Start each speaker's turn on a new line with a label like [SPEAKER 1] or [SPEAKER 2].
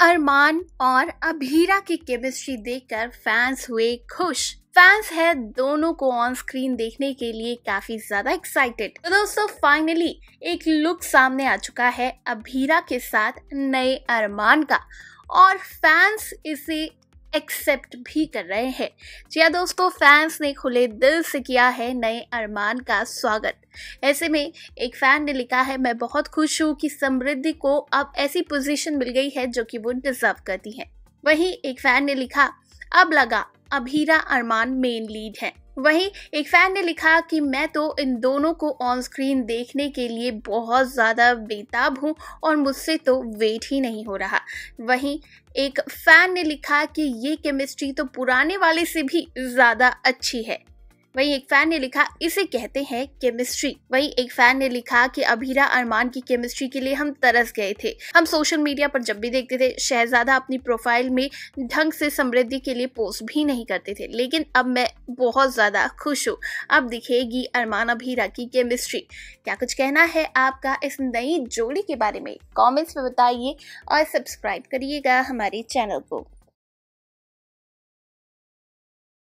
[SPEAKER 1] अरमान और अभीरा की केमिस्ट्री देखकर फैंस हुए खुश फैंस है दोनों को ऑन स्क्रीन देखने के लिए काफी ज्यादा एक्साइटेड तो दोस्तों फाइनली एक लुक सामने आ चुका है अभीरा के साथ नए अरमान का और फैंस इसे एक्सेप्ट भी कर रहे हैं जी हाँ दोस्तों फैंस ने खुले दिल से किया है नए अरमान का स्वागत ऐसे में एक फैन ने लिखा है मैं बहुत खुश हूँ कि समृद्धि को अब ऐसी पोजीशन मिल गई है जो कि वो डिजर्व करती है वहीं एक फैन ने लिखा अब लगा अभीरा अरमान मेन लीड हैं वहीं एक फैन ने लिखा कि मैं तो इन दोनों को ऑन स्क्रीन देखने के लिए बहुत ज़्यादा बेताब हूँ और मुझसे तो वेट ही नहीं हो रहा वहीं एक फैन ने लिखा कि ये केमिस्ट्री तो पुराने वाले से भी ज़्यादा अच्छी है वहीं एक फैन ने लिखा इसे कहते हैं केमिस्ट्री वहीं एक फैन ने लिखा कि अभीरा अरमान की केमिस्ट्री के लिए हम तरस गए थे हम सोशल मीडिया पर जब भी देखते थे शहजादा अपनी प्रोफाइल में ढंग से समृद्धि के लिए पोस्ट भी नहीं करते थे लेकिन अब मैं बहुत ज्यादा खुश हूँ अब दिखेगी अरमान अभीरा की केमिस्ट्री क्या कुछ कहना है आपका इस नई जोड़ी के बारे में कॉमेंट्स में बताइए और सब्सक्राइब करिएगा हमारे चैनल को